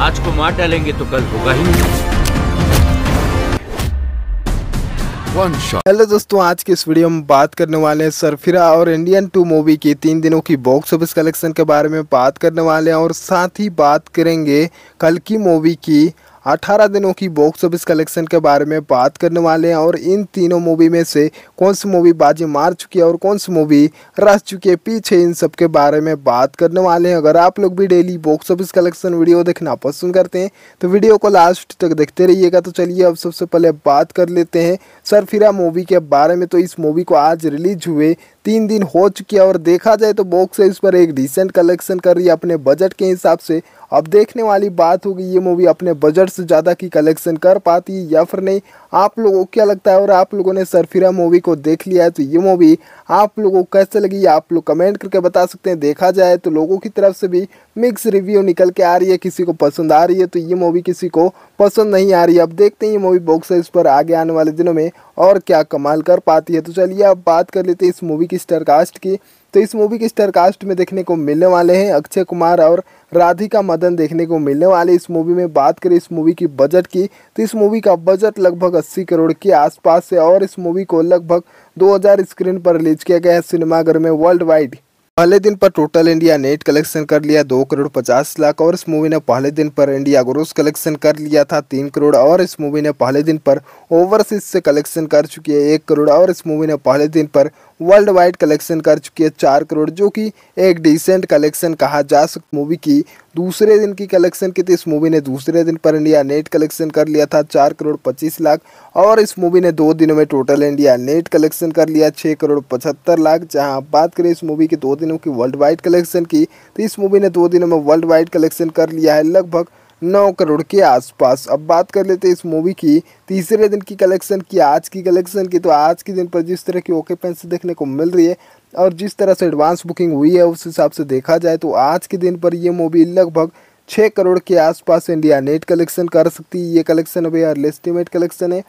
आज को मार डालेंगे तो कल होगा ही नहीं हेलो दोस्तों आज के इस वीडियो में बात करने वाले हैं सरफिरा और इंडियन टू मूवी की तीन दिनों की बॉक्स ऑफिस कलेक्शन के बारे में बात करने वाले हैं और साथ ही बात करेंगे कल की मूवी की 18 दिनों की बॉक्स ऑफिस कलेक्शन के बारे में बात करने वाले हैं और इन तीनों मूवी में से कौन सी मूवी बाजी मार चुकी है और कौन सी मूवी रह चुकी है पीछे इन सब के बारे में बात करने वाले हैं अगर आप लोग भी daily box office collection video देखना पसंद करते हैं तो वीडियो को लास्ट तक देखते रहिएगा तो चलिए अब सबसे पहले बात कर लेते हैं सरफिरा मूवी के बारे में तो इस मूवी को आज रिलीज हुए तीन दिन हो चुकी है और देखा जाए तो बॉक्स ऑफिस पर एक डिसेंट कलेक्शन कर रही है अपने बजट के हिसाब से अब देखने वाली बात होगी ये मूवी अपने बजट से ज़्यादा की कलेक्शन कर पाती है या फिर नहीं आप लोगों को क्या लगता है और आप लोगों ने सरफिरा मूवी को देख लिया है तो ये मूवी आप लोगों को कैसे लगी आप लोग कमेंट करके बता सकते हैं देखा जाए तो लोगों की तरफ से भी मिक्स रिव्यू निकल के आ रही है किसी को पसंद आ रही है तो ये मूवी किसी को पसंद नहीं आ रही है अब देखते हैं ये मूवी बॉक्स ऑफिस पर आगे आने वाले दिनों में और क्या कमाल कर पाती है तो चलिए अब बात कर लेते हैं इस मूवी की स्टारकास्ट की तो इस मूवी के कास्ट में देखने को मिलने वाले हैं अक्षय कुमार और राधिका मदन देखने को मिलने वाले इस मूवी में बात करें इस मूवी की बजट की तो इस मूवी का बजट लगभग 80 करोड़ के आसपास है और इस मूवी को लगभग 2000 स्क्रीन पर रिलीज किया गया है सिनेमाघर में वर्ल्ड वाइड पहले दिन पर टोटल इंडिया नेट कलेक्शन कर लिया दो करोड़ पचास लाख और इस मूवी ने पहले दिन पर इंडिया ग्रोस कलेक्शन कर लिया था तीन करोड़ और इस मूवी ने पहले दिन पर ओवरसीज से कलेक्शन कर चुकी है एक करोड़ और इस मूवी ने पहले दिन पर वर्ल्ड वाइड कलेक्शन कर चुकी है चार करोड़ जो कि एक डिसेंट कलेक्शन कहा जा सकता मूवी की दूसरे दिन की कलेक्शन की तो इस मूवी ने दूसरे दिन पर इंडिया नेट कलेक्शन कर लिया था चार करोड़ पच्चीस लाख और इस मूवी ने दो दिनों में टोटल इंडिया नेट कलेक्शन कर लिया छः करोड़ पचहत्तर लाख जहां बात करें इस मूवी के दो दिनों की वर्ल्ड वाइड कलेक्शन की तो इस मूवी ने दो दिनों में वर्ल्ड वाइड कलेक्शन कर लिया है लगभग नौ करोड़ के आसपास अब बात कर लेते हैं इस मूवी की तीसरे दिन की कलेक्शन की आज की कलेक्शन की तो आज के दिन पर जिस तरह की ओके पेंस देखने को मिल रही है और जिस तरह से एडवांस बुकिंग हुई है उस हिसाब से देखा जाए तो आज के दिन पर यह मूवी लगभग छः करोड़ के आसपास इंडिया नेट कलेक्शन कर सकती है ये कलेक्शन अभी अर्लेस्टिमेट कलेक्शन है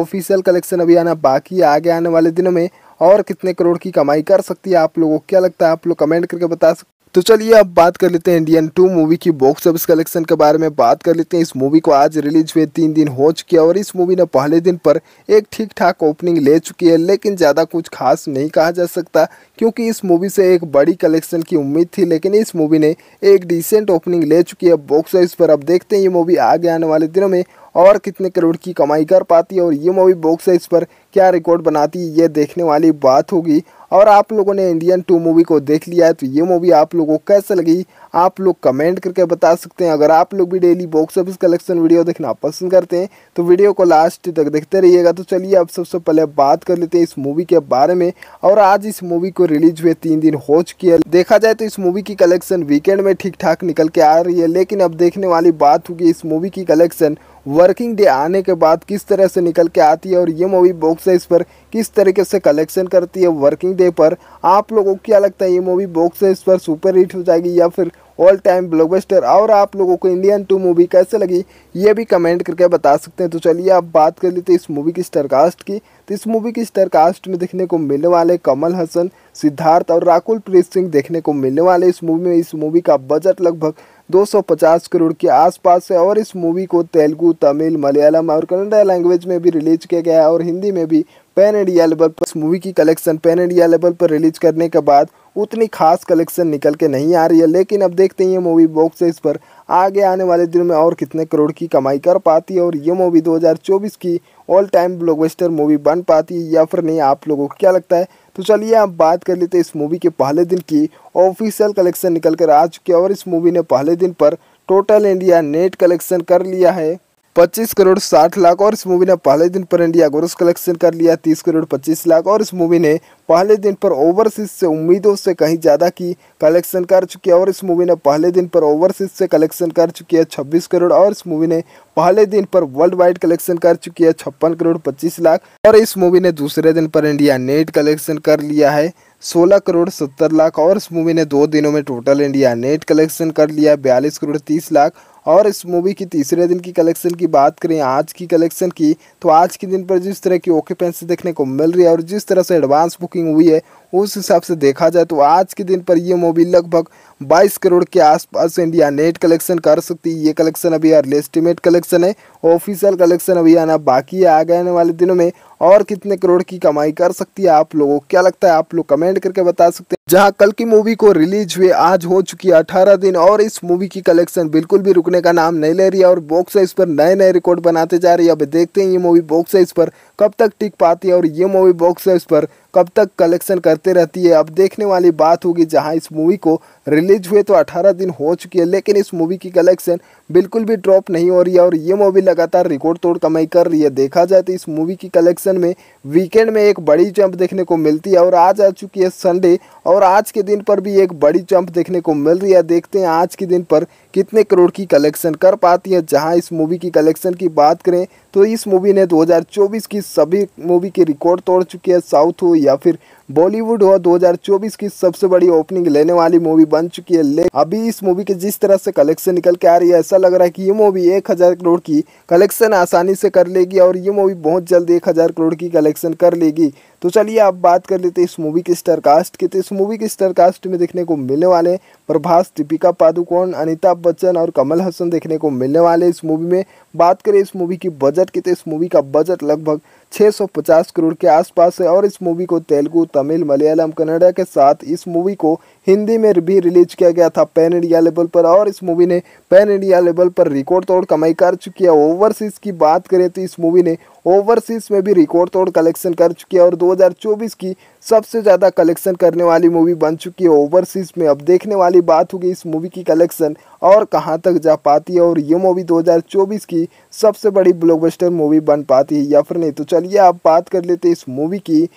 ऑफिशियल कलेक्शन अभी आना बाकी आगे आने वाले दिनों में और कितने करोड़ की कमाई कर सकती है आप लोगों को क्या लगता है आप लोग कमेंट करके बता सकते तो चलिए अब बात कर लेते हैं इंडियन टू मूवी की बॉक्स ऑफिस कलेक्शन के बारे में बात कर लेते हैं इस मूवी को आज रिलीज हुए तीन दिन हो चुके हैं और इस मूवी ने पहले दिन पर एक ठीक ठाक ओपनिंग ले चुकी है लेकिन ज़्यादा कुछ खास नहीं कहा जा सकता क्योंकि इस मूवी से एक बड़ी कलेक्शन की उम्मीद थी लेकिन इस मूवी ने एक डिसेंट ओपनिंग ले चुकी है बॉक्स ऑफिस पर अब देखते हैं ये मूवी आगे आने वाले दिनों में और कितने करोड़ की कमाई कर पाती है और ये मूवी बॉक्स ऑफिस पर क्या रिकॉर्ड बनाती है ये देखने वाली बात होगी और आप लोगों ने इंडियन टू मूवी को देख लिया है तो ये मूवी आप लोगों को कैसे लगी आप लोग कमेंट करके बता सकते हैं अगर आप लोग भी daily box office collection video देखना पसंद करते हैं तो वीडियो को लास्ट तक देखते रहिएगा तो चलिए अब सबसे पहले बात कर लेते हैं इस मूवी के बारे में और आज इस मूवी को रिलीज हुए तीन दिन हो चुकी है देखा जाए तो इस मूवी की कलेक्शन वीकेंड में ठीक ठाक निकल के आ रही है लेकिन अब देखने वाली बात होगी इस मूवी की कलेक्शन वर्किंग डे आने के बाद किस तरह से निकल के आती है और ये मूवी बॉक्स ऑफिस पर किस तरीके से कलेक्शन करती है वर्किंग डे पर आप लोगों को क्या लगता है ये मूवी बॉक्स ऑफिस पर सुपर हिट हो जाएगी या फिर ऑल टाइम ब्लॉकबस्टर और आप लोगों को इंडियन टू मूवी कैसे लगी ये भी कमेंट करके बता सकते हैं तो चलिए आप बात कर लेते हैं इस मूवी की स्टारकास्ट की तो इस मूवी की स्टारकास्ट में देखने को मिलने वाले कमल हसन सिद्धार्थ और राकुल प्रीत सिंह देखने को मिलने वाले इस मूवी में इस मूवी का बजट लगभग 250 करोड़ के आसपास है और इस मूवी को तेलुगु तमिल मलयालम और कन्नडा लैंग्वेज में भी रिलीज किया गया है और हिंदी में भी पैन इंडिया लेवल पर इस मूवी की कलेक्शन पैन इंडिया लेवल पर रिलीज करने के बाद उतनी खास कलेक्शन निकल के नहीं आ रही है लेकिन अब देखते हैं ये मूवी बॉक्स पर आगे आने वाले दिनों में और कितने करोड़ की कमाई कर पाती है और ये मूवी 2024 की ऑल टाइम ब्लॉकबस्टर मूवी बन पाती है या फिर नहीं आप लोगों को क्या लगता है तो चलिए आप बात कर लेते हैं इस मूवी के पहले दिन की ऑफिशियल कलेक्शन निकल कर आ चुकी है और इस मूवी ने पहले दिन पर टोटल इंडिया नेट कलेक्शन कर लिया है पच्चीस करोड़ साठ लाख और इस मूवी ने पहले दिन पर इंडिया ग्रोस कलेक्शन कर लिया तीस करोड़ पच्चीस लाख और इस मूवी ने पहले दिन पर ओवरसीज से उम्मीदों से कहीं ज़्यादा की कलेक्शन कर चुकी है और इस मूवी ने पहले दिन पर ओवरसीज से कलेक्शन कर चुकी है छब्बीस करोड़ और इस मूवी ने पहले दिन पर वर्ल्ड वाइड कलेक्शन कर चुकी है छप्पन करोड़ पच्चीस लाख और इस मूवी ने दूसरे दिन पर इंडिया नेट कलेक्शन कर लिया है 16 करोड़ 70 लाख और इस मूवी ने दो दिनों में टोटल इंडिया नेट कलेक्शन कर लिया बयालीस करोड़ 30 लाख और इस मूवी की तीसरे दिन की कलेक्शन की बात करें आज की कलेक्शन की तो आज के दिन पर जिस तरह की ऑक्यूपेंसी देखने को मिल रही है और जिस तरह से एडवांस बुकिंग हुई है उस हिसाब से देखा जाए तो आज के दिन पर यह मूवी लगभग 22 करोड़ के आसपास इंडिया नेट कलेक्शन कर सकती है ये कलेक्शन अभी अर्ली एस्टिमेट कलेक्शन है ऑफिशियल कलेक्शन अभी आना बाकी है आगे आने वाले दिनों में और कितने करोड़ की कमाई कर सकती है आप लोगों को क्या लगता है आप लोग कमेंट करके बता सकते हैं जहां कल की मूवी को रिलीज हुए आज हो चुकी है अठारह दिन और इस मूवी की कलेक्शन बिल्कुल भी रुकने का नाम नहीं ले रही है और बॉक्स ऑफिस पर नए नए रिकॉर्ड बनाते जा रही है अब देखते हैं ये मूवी बॉक्स ऑफिस पर कब तक टिक पाती है और ये मूवी बॉक्स ऑफिस पर कब तक कलेक्शन करते रहती है अब देखने वाली बात होगी जहां इस मूवी को रिलीज हुए तो 18 दिन हो चुकी है लेकिन इस मूवी की कलेक्शन बिल्कुल भी ड्रॉप नहीं हो रही है और ये मूवी लगातार रिकॉर्ड तोड़ कमाई कर रही है देखा जाए तो इस मूवी की कलेक्शन में वीकेंड में एक बड़ी जंप देखने को मिलती है और आज आ चुकी है संडे और आज के दिन पर भी एक बड़ी जंप देखने को मिल रही है देखते हैं आज के दिन पर कितने करोड़ की कलेक्शन कर पाती है जहां इस मूवी की कलेक्शन की बात करें तो इस मूवी ने 2024 की सभी मूवी के रिकॉर्ड तोड़ चुकी है साउथ हो या फिर बॉलीवुड और 2024 की सबसे बड़ी ओपनिंग लेने वाली मूवी बन चुकी है लेकिन अभी इस मूवी के जिस तरह से कलेक्शन निकल के आ रही है ऐसा लग रहा है कि ये मूवी एक हजार करोड़ की कलेक्शन आसानी से कर लेगी और ये मूवी बहुत जल्द एक हजार करोड़ की कलेक्शन कर लेगी तो चलिए आप बात कर लेते इस मूवी के स्टारकास्ट की तो इस मूवी के स्टारकास्ट में देखने को मिलने वाले प्रभास दीपिका पादुकोण अमिताभ बच्चन और कमल हसन देखने को मिलने वाले इस मूवी में बात करें इस मूवी की बजट की तो इस मूवी का बजट लगभग 650 करोड़ के आसपास है और इस मूवी को तेलुगू तमिल मलयालम कन्नड़ा के साथ इस मूवी को हिंदी में भी रिलीज किया गया था पैन इंडिया लेवल पर और इस मूवी ने पैन इंडिया लेवल पर रिकॉर्ड तोड़ कमाई कर चुकी है ओवरसीज़ की बात करें तो इस मूवी ने ओवरसीज़ में भी रिकॉर्ड तोड़ कलेक्शन कर चुकी है और 2024 की सबसे ज़्यादा कलेक्शन करने वाली मूवी बन चुकी है ओवरसीज़ में अब देखने वाली बात होगी इस मूवी की कलेक्शन और कहां तक जा पाती है और ये मूवी 2024 की सबसे बड़ी ब्लॉकबस्टर मूवी बन पाती है या फिर नहीं तो चलिए आप बात कर लेते इस मूवी की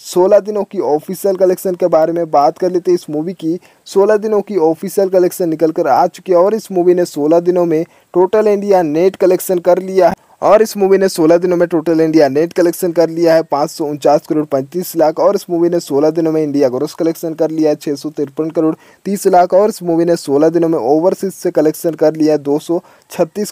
16 दिनों की ऑफिशियल कलेक्शन के बारे में बात कर लेते हैं इस मूवी की 16 दिनों की ऑफिशियल कलेक्शन निकल कर आ चुकी है और इस मूवी ने 16 दिनों में टोटल इंडिया नेट कलेक्शन कर लिया है और इस मूवी ने 16 दिनों में टोटल इंडिया नेट कलेक्शन कर लिया है पाँच करोड़ पैंतीस लाख और इस मूवी ने 16 दिनों में इंडिया ग्रोस कलेक्शन कर लिया है छः करोड़ तीस लाख और इस मूवी ने 16 दिनों में ओवरसीज से कलेक्शन कर लिया है दो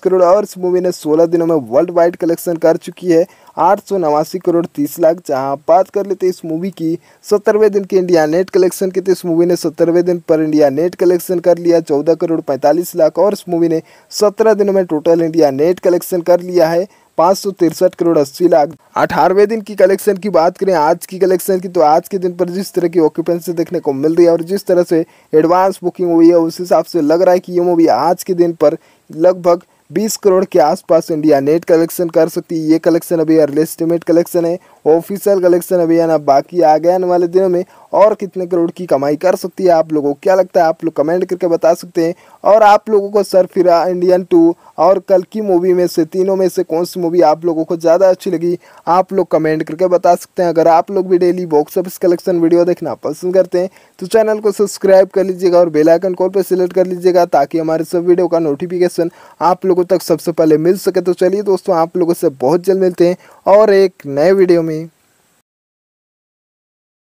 करोड़ और इस मूवी ने 16 दिनों में वर्ल्ड वाइड कलेक्शन कर चुकी है आठ सौ नवासी करोड़ तीस लाख जहां बात कर लेते इस मूवी की सत्तरवें दिन के इंडिया नेट कलेक्शन के तो इस मूवी ने सत्तरवें दिन पर इंडिया नेट कलेक्शन कर लिया चौदह करोड़ पैंतालीस लाख और इस मूवी ने सत्रह दिनों में टोटल इंडिया नेट कलेक्शन कर लिया है पाँच सौ तिरसठ करोड़ अस्सी लाख अठारहवें दिन की कलेक्शन की बात करें आज की कलेक्शन की तो आज के दिन पर जिस तरह की ऑक्यूपेंसी देखने को मिल रही है और जिस तरह से एडवांस बुकिंग हुई है उस हिसाब से लग रहा है कि ये मूवी आज के दिन पर लगभग बीस करोड़ के आसपास इंडिया नेट कलेक्शन कर सकती है ये कलेक्शन अभी अर्ली एस्टिमेट कलेक्शन है ऑफिशियल कलेक्शन अभी आना बाकी आ गया आने वाले दिनों में और कितने करोड़ की कमाई कर सकती है आप लोगों को क्या लगता है आप लोग कमेंट करके बता सकते हैं और आप लोगों को सर फिर इंडियन टू और कल की मूवी में से तीनों में से कौन सी मूवी आप लोगों को ज़्यादा अच्छी लगी आप लोग कमेंट करके बता सकते हैं अगर आप लोग भी daily box office collection video देखना पसंद करते हैं तो चैनल को सब्सक्राइब कर लीजिएगा और बेलाइकन कॉल पर सिलेक्ट कर लीजिएगा ताकि हमारे सब वीडियो का नोटिफिकेशन आप लोगों लोगों तक सबसे पहले मिल सके तो चलिए दोस्तों आप लोगों से बहुत जल्द मिलते हैं और एक नए वीडियो में